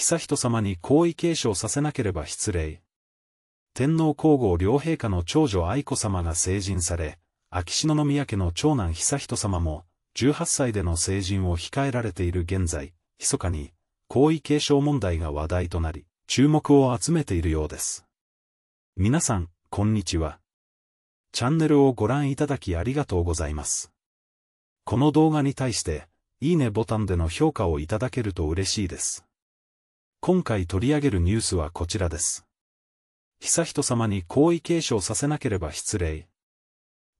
悠仁さまに皇位継承させなければ失礼。天皇皇后両陛下の長女愛子さまが成人され、秋篠宮家の長男悠仁さまも、18歳での成人を控えられている現在、密かに、皇位継承問題が話題となり、注目を集めているようです。皆さん、こんにちは。チャンネルをご覧いただきありがとうございます。この動画に対して、いいねボタンでの評価をいただけると嬉しいです。今回取り上げるニュースはこちらです。悠仁さまに皇位継承させなければ失礼。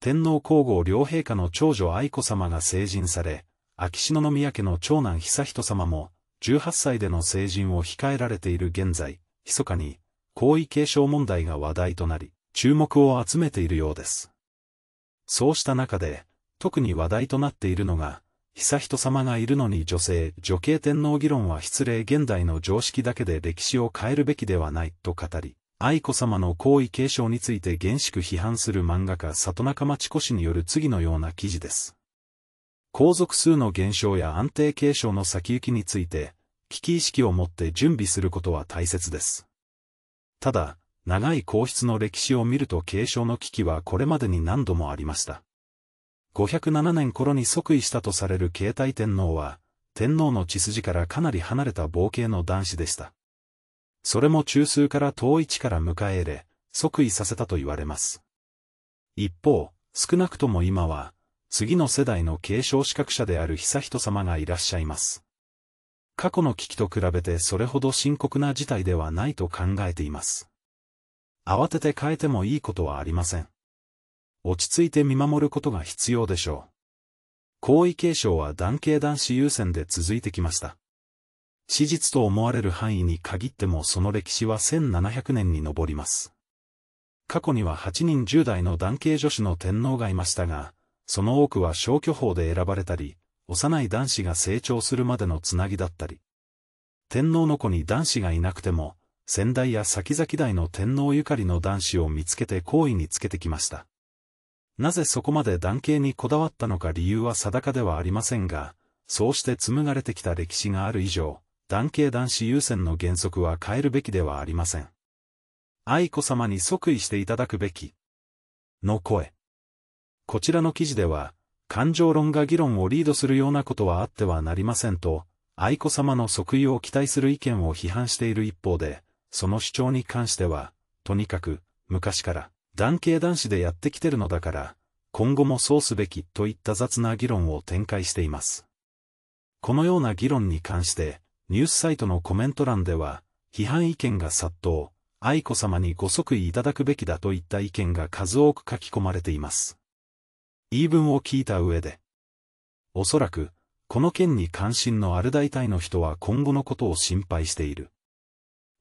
天皇皇后両陛下の長女愛子さまが成人され、秋篠宮家の長男悠仁さまも、18歳での成人を控えられている現在、密かに、皇位継承問題が話題となり、注目を集めているようです。そうした中で、特に話題となっているのが、悠仁さまがいるのに女性、女系天皇議論は失礼現代の常識だけで歴史を変えるべきではない、と語り、愛子さまの皇位継承について厳しく批判する漫画家里中町子氏による次のような記事です。皇族数の減少や安定継承の先行きについて、危機意識を持って準備することは大切です。ただ、長い皇室の歴史を見ると継承の危機はこれまでに何度もありました。507年頃に即位したとされる慶太天皇は、天皇の血筋からかなり離れた冒系の男子でした。それも中枢から遠い地から迎え入れ、即位させたと言われます。一方、少なくとも今は、次の世代の継承資格者である悠仁様がいらっしゃいます。過去の危機と比べてそれほど深刻な事態ではないと考えています。慌てて変えてもいいことはありません。落ち着いて見守ることが必要でしょう。皇位継承は男系男子優先で続いてきました。史実と思われる範囲に限ってもその歴史は1700年に上ります。過去には8人10代の男系女子の天皇がいましたが、その多くは消去法で選ばれたり、幼い男子が成長するまでのつなぎだったり。天皇の子に男子がいなくても、先代や先々代の天皇ゆかりの男子を見つけて皇位につけてきました。なぜそこまで男系にこだわったのか理由は定かではありませんが、そうして紡がれてきた歴史がある以上、男系男子優先の原則は変えるべきではありません。愛子様に即位していただくべき。の声。こちらの記事では、感情論が議論をリードするようなことはあってはなりませんと、愛子様の即位を期待する意見を批判している一方で、その主張に関しては、とにかく、昔から、男系男子でやってきてるのだから、今後もそうすべきといった雑な議論を展開しています。このような議論に関して、ニュースサイトのコメント欄では、批判意見が殺到、愛子様にご即位いただくべきだといった意見が数多く書き込まれています。言い分を聞いた上で、おそらく、この件に関心のある大体の人は今後のことを心配している。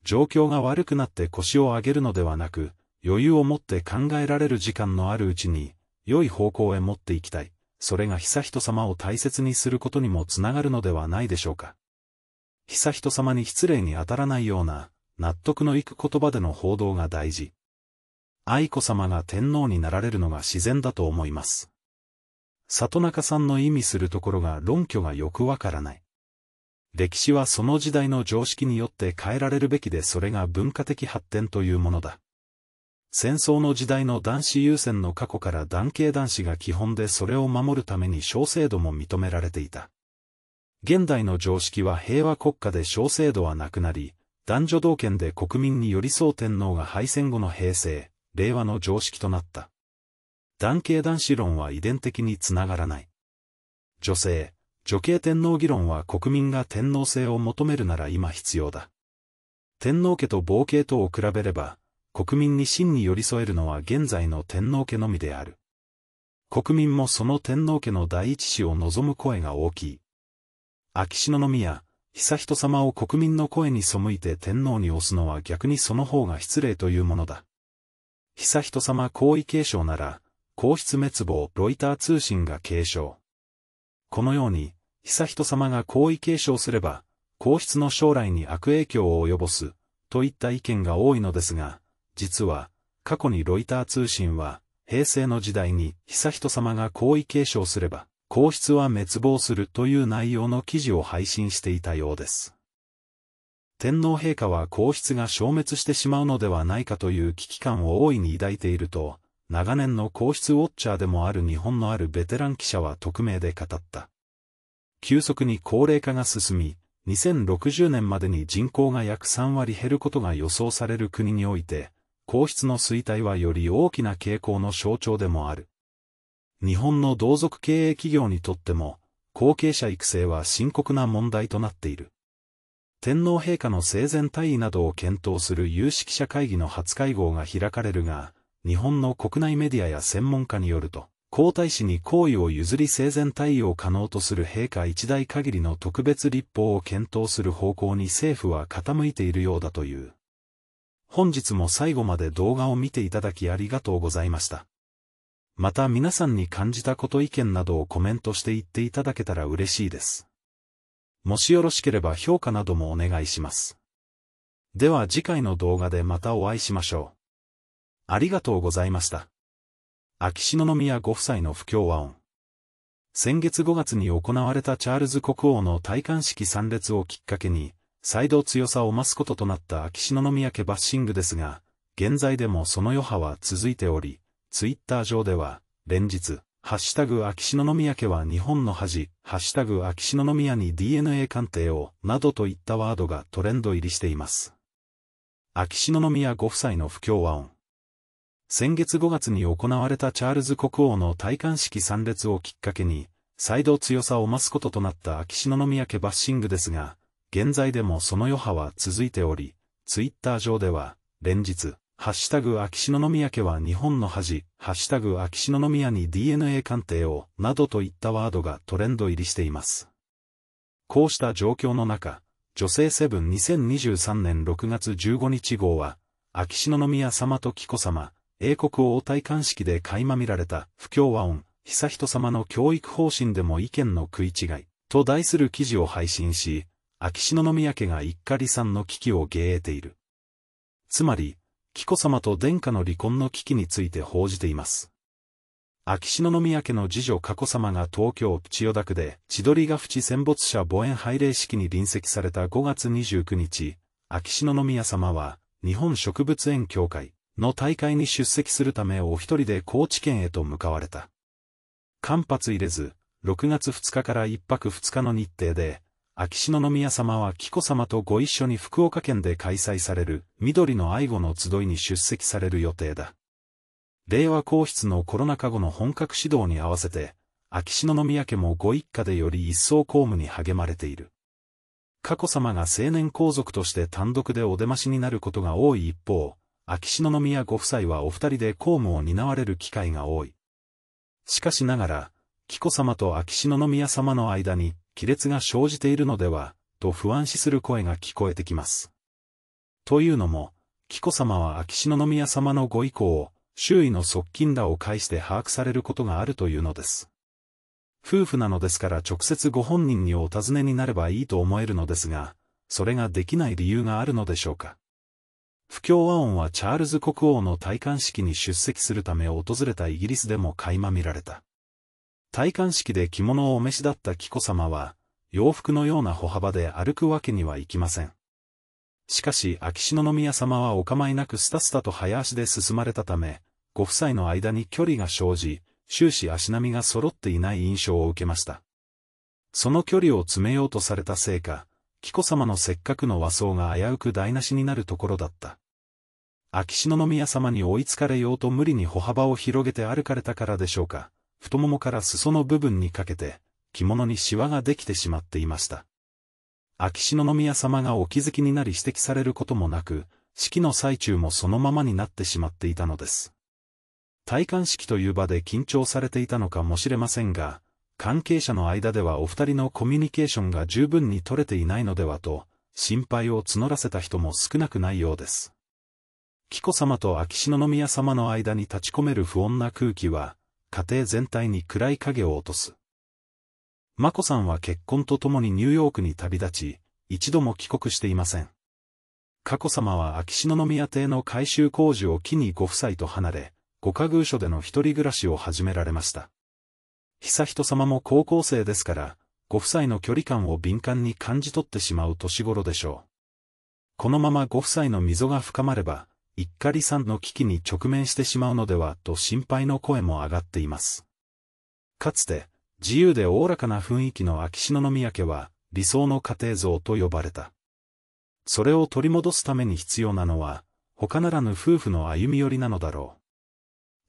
状況が悪くなって腰を上げるのではなく、余裕を持って考えられる時間のあるうちに、良い方向へ持っていきたい。それが悠仁様を大切にすることにもつながるのではないでしょうか。悠仁様に失礼に当たらないような、納得のいく言葉での報道が大事。愛子様が天皇になられるのが自然だと思います。里中さんの意味するところが論拠がよくわからない。歴史はその時代の常識によって変えられるべきでそれが文化的発展というものだ。戦争の時代の男子優先の過去から男系男子が基本でそれを守るために小制度も認められていた。現代の常識は平和国家で小制度はなくなり、男女同権で国民に寄り添う天皇が敗戦後の平成、令和の常識となった。男系男子論は遺伝的につながらない。女性、女系天皇議論は国民が天皇制を求めるなら今必要だ。天皇家と傍系とを比べれば、国民に真に寄り添えるのは現在の天皇家のみである。国民もその天皇家の第一子を望む声が大きい。秋篠宮、悠仁様を国民の声に背いて天皇に推すのは逆にその方が失礼というものだ。悠仁様皇位継承なら、皇室滅亡ロイター通信が継承。このように、悠仁様が皇位継承すれば、皇室の将来に悪影響を及ぼす、といった意見が多いのですが、実は、過去にロイター通信は、平成の時代に悠仁さまが皇位継承すれば、皇室は滅亡するという内容の記事を配信していたようです。天皇陛下は皇室が消滅してしまうのではないかという危機感を大いに抱いていると、長年の皇室ウォッチャーでもある日本のあるベテラン記者は匿名で語った。急速に高齢化が進み、2060年までに人口が約3割減ることが予想される国において、皇室の衰退はより大きな傾向の象徴でもある。日本の同族経営企業にとっても、後継者育成は深刻な問題となっている。天皇陛下の生前退位などを検討する有識者会議の初会合が開かれるが、日本の国内メディアや専門家によると、皇太子に皇位を譲り生前退位を可能とする陛下一代限りの特別立法を検討する方向に政府は傾いているようだという。本日も最後まで動画を見ていただきありがとうございました。また皆さんに感じたこと意見などをコメントして言っていただけたら嬉しいです。もしよろしければ評価などもお願いします。では次回の動画でまたお会いしましょう。ありがとうございました。秋篠宮ご夫妻の不協和音。先月5月に行われたチャールズ国王の戴冠式参列をきっかけに、再度強さを増すこととなった秋篠宮家バッシングですが、現在でもその余波は続いており、ツイッター上では、連日、ハッシュタグ秋篠宮家は日本の恥、ハッシュタグ秋篠宮に DNA 鑑定を、などといったワードがトレンド入りしています。秋篠宮ご夫妻の不協和音。先月5月に行われたチャールズ国王の戴冠式参列をきっかけに、再度強さを増すこととなった秋篠宮家バッシングですが、現在でもその余波は続いており、ツイッター上では、連日、ハッシュタグ秋篠宮家は日本の恥、ハッシュタグ秋篠宮に DNA 鑑定を、などといったワードがトレンド入りしています。こうした状況の中、女性セブン2023年6月15日号は、秋篠宮様と紀子様、英国王戴冠式で垣間見られた不協和音、悠仁様の教育方針でも意見の食い違い、と題する記事を配信し、秋篠宮家が一家離散の危機を迎えている。つまり、紀子様と殿下の離婚の危機について報じています。秋篠宮家の次女佳子様が東京千代田区で千鳥ヶ淵戦没者墓苑拝礼式に臨席された5月29日、秋篠宮様は日本植物園協会の大会に出席するためお一人で高知県へと向かわれた。間髪入れず、6月2日から1泊2日の日程で秋篠宮様は紀子様とご一緒に福岡県で開催される緑の愛護の集いに出席される予定だ。令和皇室のコロナ禍後の本格指導に合わせて、秋篠宮家もご一家でより一層公務に励まれている。佳子様が成年皇族として単独でお出ましになることが多い一方、秋篠宮ご夫妻はお二人で公務を担われる機会が多い。しかしながら、紀子様と秋篠宮様の間に亀裂が生じているのでは、と不安視する声が聞こえてきます。というのも、紀子様は秋篠宮様のご意向を、周囲の側近らを介して把握されることがあるというのです。夫婦なのですから直接ご本人にお尋ねになればいいと思えるのですが、それができない理由があるのでしょうか。不協和音はチャールズ国王の戴冠式に出席するため訪れたイギリスでも垣間見られた。戴冠式で着物をお召しだった紀子さまは、洋服のような歩幅で歩くわけにはいきません。しかし秋篠宮さまはお構いなくスタスタと早足で進まれたため、ご夫妻の間に距離が生じ、終始足並みが揃っていない印象を受けました。その距離を詰めようとされたせいか、紀子さまのせっかくの和装が危うく台無しになるところだった。秋篠宮さまに追いつかれようと無理に歩幅を広げて歩かれたからでしょうか。太ももから裾の部分にかけて、着物にシワができてしまっていました。秋篠宮様がお気づきになり指摘されることもなく、式の最中もそのままになってしまっていたのです。戴冠式という場で緊張されていたのかもしれませんが、関係者の間ではお二人のコミュニケーションが十分に取れていないのではと、心配を募らせた人も少なくないようです。紀子様と秋篠宮様の間に立ち込める不穏な空気は、家庭全体に暗い影を落とす。眞子さんは結婚とともにニューヨークに旅立ち、一度も帰国していません。佳子さまは秋篠宮邸の改修工事を機にご夫妻と離れ、ご家宮所での一人暮らしを始められました。悠仁さまも高校生ですから、ご夫妻の距離感を敏感に感じ取ってしまう年頃でしょう。このままご夫妻の溝が深まれば、一家離散の危機に直面してしまうのではと心配の声も上がっています。かつて、自由でおおらかな雰囲気の秋篠宮家は、理想の家庭像と呼ばれた。それを取り戻すために必要なのは、他ならぬ夫婦の歩み寄りなのだろう。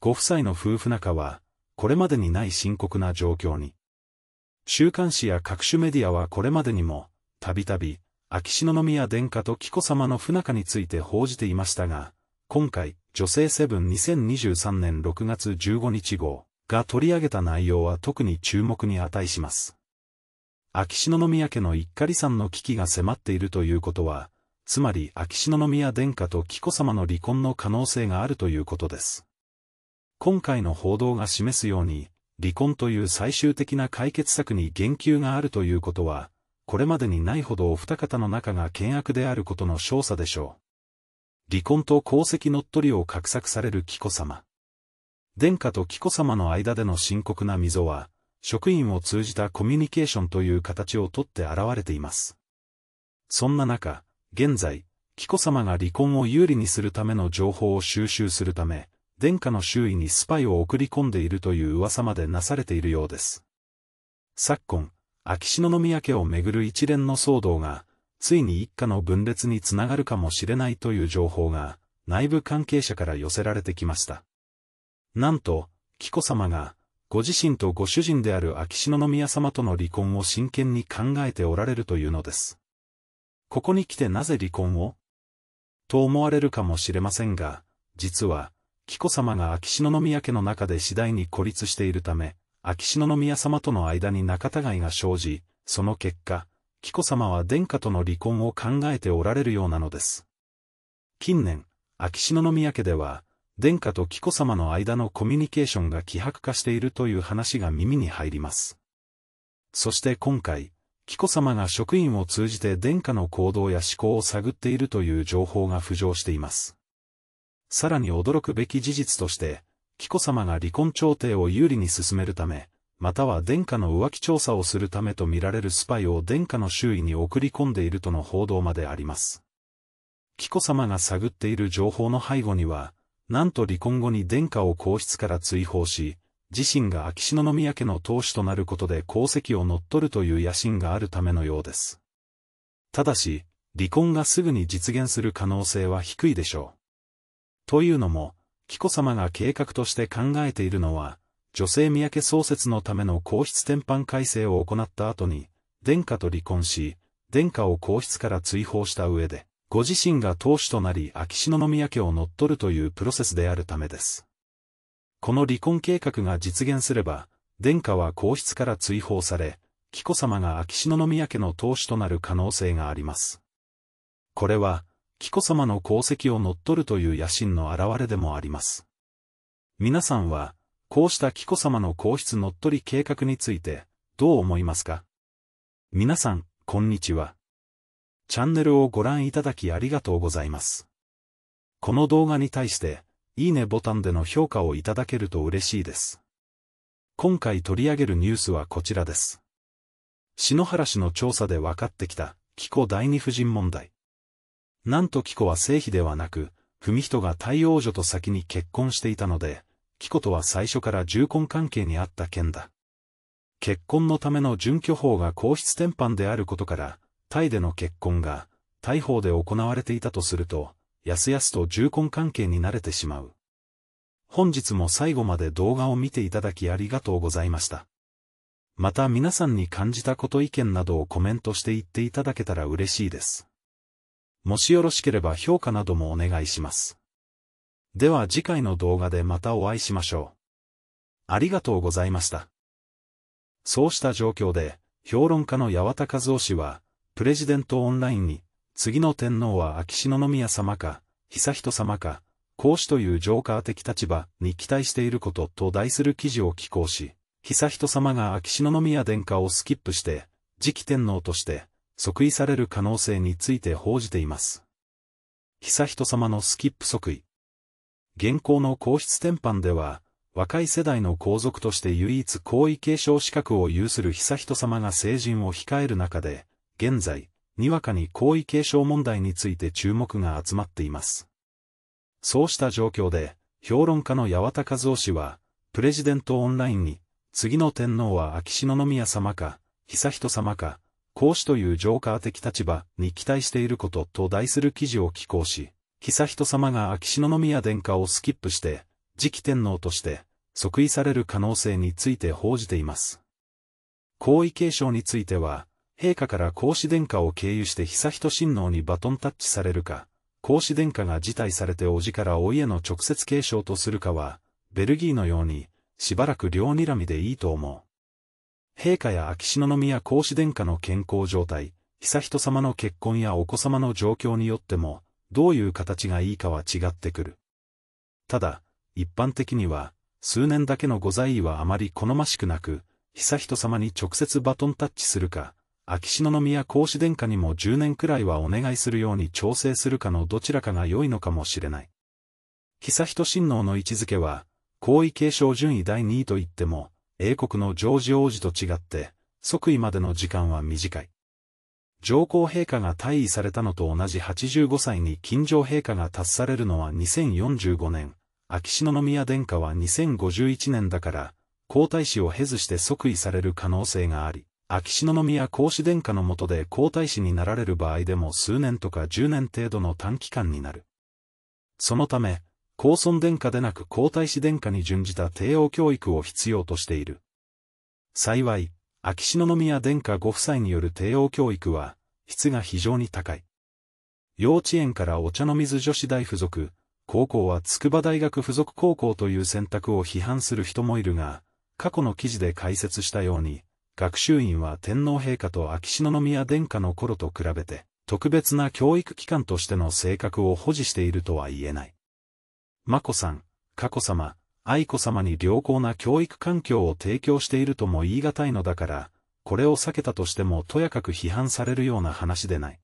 ご夫妻の夫婦仲は、これまでにない深刻な状況に。週刊誌や各種メディアはこれまでにも、たびたび、秋篠宮殿下と紀子様の不仲について報じていましたが、今回、女性セブン2023年6月15日号が取り上げた内容は特に注目に値します。秋篠宮家の一家離散の危機が迫っているということは、つまり秋篠宮殿下と紀子様の離婚の可能性があるということです。今回の報道が示すように、離婚という最終的な解決策に言及があるということは、これまでにないほどお二方の仲が険悪であることの証左でしょう。離婚と功績乗っ取りを画策される紀子さま。殿下と紀子さまの間での深刻な溝は、職員を通じたコミュニケーションという形をとって現れています。そんな中、現在、紀子さまが離婚を有利にするための情報を収集するため、殿下の周囲にスパイを送り込んでいるという噂までなされているようです。昨今、秋篠宮家をめぐる一連の騒動が、ついに一家の分裂につながるかもしれないという情報が、内部関係者から寄せられてきました。なんと、紀子様が、ご自身とご主人である秋篠宮様との離婚を真剣に考えておられるというのです。ここに来てなぜ離婚をと思われるかもしれませんが、実は、紀子様が秋篠宮家の中で次第に孤立しているため、秋篠宮様との間に仲違いが生じ、その結果、紀子さまは殿下との離婚を考えておられるようなのです。近年、秋篠宮家では、殿下と紀子さまの間のコミュニケーションが希薄化しているという話が耳に入ります。そして今回、紀子さまが職員を通じて殿下の行動や思考を探っているという情報が浮上しています。さらに驚くべき事実として、紀子さまが離婚調停を有利に進めるため、または殿下の浮気調査をするためとみられるスパイを殿下の周囲に送り込んでいるとの報道まであります。紀子様が探っている情報の背後には、なんと離婚後に殿下を皇室から追放し、自身が秋篠宮家の当主となることで功績を乗っ取るという野心があるためのようです。ただし、離婚がすぐに実現する可能性は低いでしょう。というのも、紀子様が計画として考えているのは、女性三宅創設のための皇室転換改正を行った後に、殿下と離婚し、殿下を皇室から追放した上で、ご自身が当主となり秋篠宮家を乗っ取るというプロセスであるためです。この離婚計画が実現すれば、殿下は皇室から追放され、紀子さまが秋篠宮家の当主となる可能性があります。これは、紀子さまの功績を乗っ取るという野心の表れでもあります。皆さんは、こうした紀子様の皇室乗っ取り計画について、どう思いますか皆さん、こんにちは。チャンネルをご覧いただきありがとうございます。この動画に対して、いいねボタンでの評価をいただけると嬉しいです。今回取り上げるニュースはこちらです。篠原氏の調査で分かってきた、紀子第二夫人問題。なんと紀子は正妃ではなく、文人が太陽女と先に結婚していたので、紀子とは最初から重婚関係にあった件だ。結婚のための準拠法が皇室転搬であることから、タイでの結婚が、大法で行われていたとすると、やすやすと重婚関係に慣れてしまう。本日も最後まで動画を見ていただきありがとうございました。また皆さんに感じたこと意見などをコメントして言っていただけたら嬉しいです。もしよろしければ評価などもお願いします。では次回の動画でまたお会いしましょう。ありがとうございました。そうした状況で、評論家の八幡和夫氏は、プレジデントオンラインに、次の天皇は秋篠宮様か、悠仁様か、孔子というジョーカー的立場に期待していることと題する記事を寄稿し、悠仁様が秋篠宮殿下をスキップして、次期天皇として、即位される可能性について報じています。悠仁様のスキップ即位、現行の皇室転範では、若い世代の皇族として唯一皇位継承資格を有する悠仁さまが成人を控える中で、現在、にわかに皇位継承問題について注目が集まっています。そうした状況で、評論家の八幡和夫氏は、プレジデントオンラインに、次の天皇は秋篠宮様か、悠仁さまか、皇子というジョーカー的立場に期待していることと題する記事を寄稿し、悠仁さまが秋篠宮殿下をスキップして、次期天皇として、即位される可能性について報じています。皇位継承については、陛下から皇子殿下を経由して悠仁親王にバトンタッチされるか、皇子殿下が辞退されて叔父からお家の直接継承とするかは、ベルギーのように、しばらく両睨みでいいと思う。陛下や秋篠宮皇子殿下の健康状態、悠仁さまの結婚やお子様の状況によっても、どういう形がいいかは違ってくる。ただ、一般的には、数年だけの御在位はあまり好ましくなく、悠仁様に直接バトンタッチするか、秋篠宮孔子殿下にも10年くらいはお願いするように調整するかのどちらかが良いのかもしれない。悠仁親王の位置づけは、皇位継承順位第2位といっても、英国のジョージ王子と違って、即位までの時間は短い。上皇陛下が退位されたのと同じ85歳に金城陛下が達されるのは2045年、秋篠宮殿下は2051年だから、皇太子を経ずして即位される可能性があり、秋篠宮皇子殿下の下で皇太子になられる場合でも数年とか10年程度の短期間になる。そのため、皇孫殿下でなく皇太子殿下に準じた帝王教育を必要としている。幸い、秋篠宮殿下ご夫妻による帝王教育は、質が非常に高い。幼稚園からお茶の水女子大附属、高校は筑波大学附属高校という選択を批判する人もいるが、過去の記事で解説したように、学習院は天皇陛下と秋篠宮殿下の頃と比べて、特別な教育機関としての性格を保持しているとは言えない。眞子さん、佳子さま、愛子さまに良好な教育環境を提供しているとも言い難いのだから、これを避けたとしてもとやかく批判されるような話でない。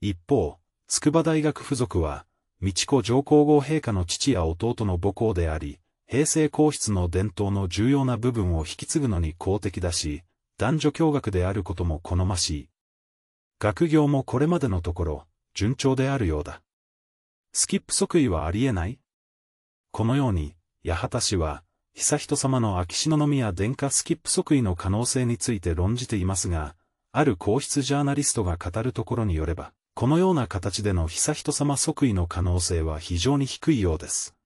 一方、筑波大学附属は、美智子上皇后陛下の父や弟の母校であり、平成皇室の伝統の重要な部分を引き継ぐのに公的だし、男女共学であることも好ましい。学業もこれまでのところ、順調であるようだ。スキップ即位はありえないこのように、八幡氏は、悠仁さまの秋篠宮殿下スキップ即位の可能性について論じていますが、ある皇室ジャーナリストが語るところによれば、このような形での悠仁さま即位の可能性は非常に低いようです。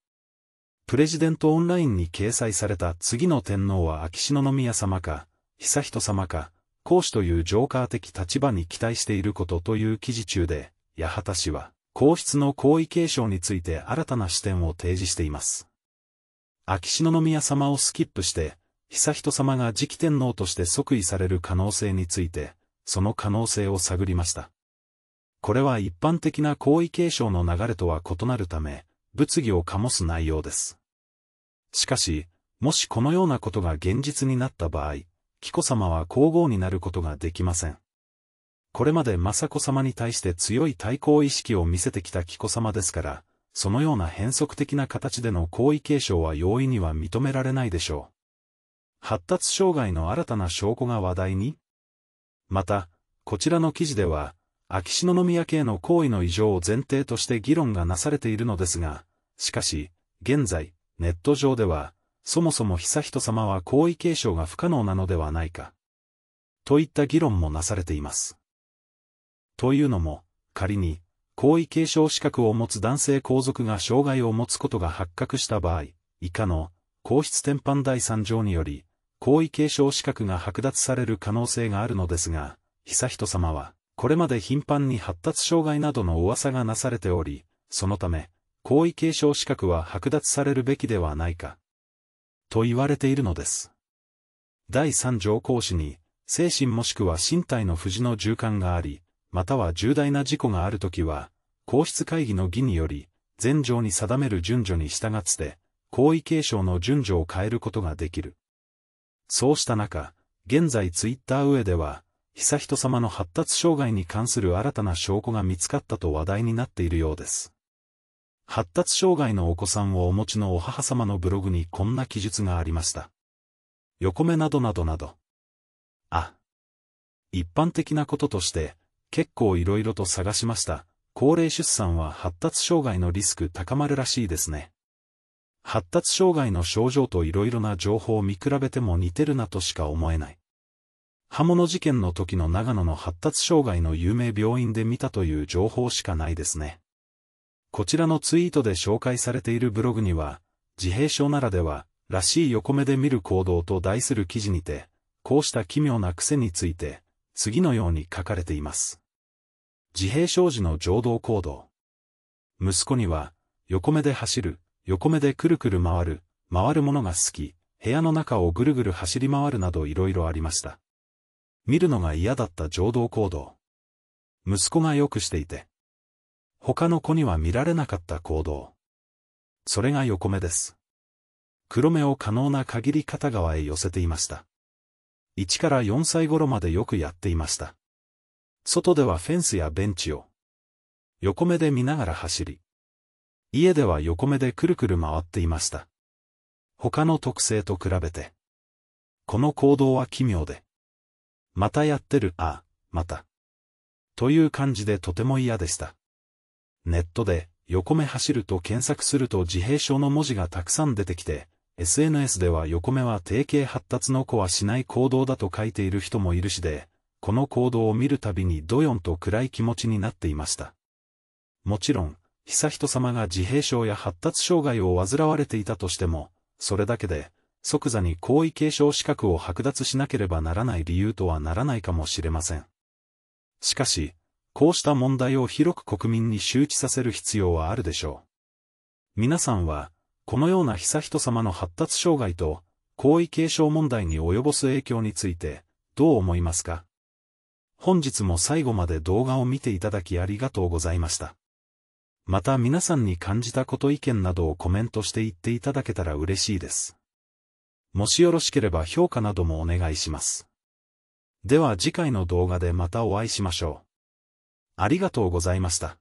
プレジデントオンラインに掲載された次の天皇は秋篠宮さまか、悠仁さまか、皇子というジョーカー的立場に期待していることという記事中で、八幡氏は、皇室の皇位継承について新たな視点を提示しています。秋篠宮様をスキップして、悠仁様が次期天皇として即位される可能性について、その可能性を探りました。これは一般的な皇位継承の流れとは異なるため、物議を醸す内容です。しかし、もしこのようなことが現実になった場合、紀子様は皇后になることができません。これまで雅子様に対して強い対抗意識を見せてきた紀子様ですから、そのような変則的な形での皇位継承は容易には認められないでしょう。発達障害の新たな証拠が話題にまた、こちらの記事では、秋篠宮家への行為の異常を前提として議論がなされているのですが、しかし、現在、ネット上では、そもそも悠仁さまは皇位継承が不可能なのではないか。といった議論もなされています。というのも、仮に、皇位継承資格を持つ男性皇族が障害を持つことが発覚した場合、以下の、皇室転搬第3条により、皇位継承資格が剥奪される可能性があるのですが、悠仁さまは、これまで頻繁に発達障害などの噂がなされており、そのため、皇位継承資格は剥奪されるべきではないか、と言われているのです。第3条皇子に、精神もしくは身体の不の循環があり、または重大な事故があるときは、皇室会議の議により、全条に定める順序に従って、皇位継承の順序を変えることができる。そうした中、現在ツイッター上では、悠仁さまの発達障害に関する新たな証拠が見つかったと話題になっているようです。発達障害のお子さんをお持ちのお母様のブログにこんな記述がありました。横目などなどなど。あ。一般的なこととして、結構いろいろと探しました。高齢出産は発達障害のリスク高まるらしいですね。発達障害の症状といろいろな情報を見比べても似てるなとしか思えない。刃物事件の時の長野の発達障害の有名病院で見たという情報しかないですね。こちらのツイートで紹介されているブログには、自閉症ならでは、らしい横目で見る行動と題する記事にて、こうした奇妙な癖について、次のように書かれています。自閉症児の情動行動。息子には、横目で走る、横目でくるくる回る、回るものが好き、部屋の中をぐるぐる走り回るなどいろいろありました。見るのが嫌だった情動行動。息子がよくしていて。他の子には見られなかった行動。それが横目です。黒目を可能な限り片側へ寄せていました。1から4歳頃までよくやっていました。外ではフェンスやベンチを、横目で見ながら走り、家では横目でくるくる回っていました。他の特性と比べて、この行動は奇妙で、またやってる、ああ、また。という感じでとても嫌でした。ネットで、横目走ると検索すると自閉症の文字がたくさん出てきて、SNS では横目は定型発達の子はしない行動だと書いている人もいるしで、この行動を見るたびにどよんと暗い気持ちになっていました。もちろん、悠仁さまが自閉症や発達障害を患われていたとしても、それだけで、即座に皇位継承資格を剥奪しなければならない理由とはならないかもしれません。しかし、こうした問題を広く国民に周知させる必要はあるでしょう。皆さんは、このような悠仁さまの発達障害と、皇位継承問題に及ぼす影響について、どう思いますか本日も最後まで動画を見ていただきありがとうございました。また皆さんに感じたこと意見などをコメントして言っていただけたら嬉しいです。もしよろしければ評価などもお願いします。では次回の動画でまたお会いしましょう。ありがとうございました。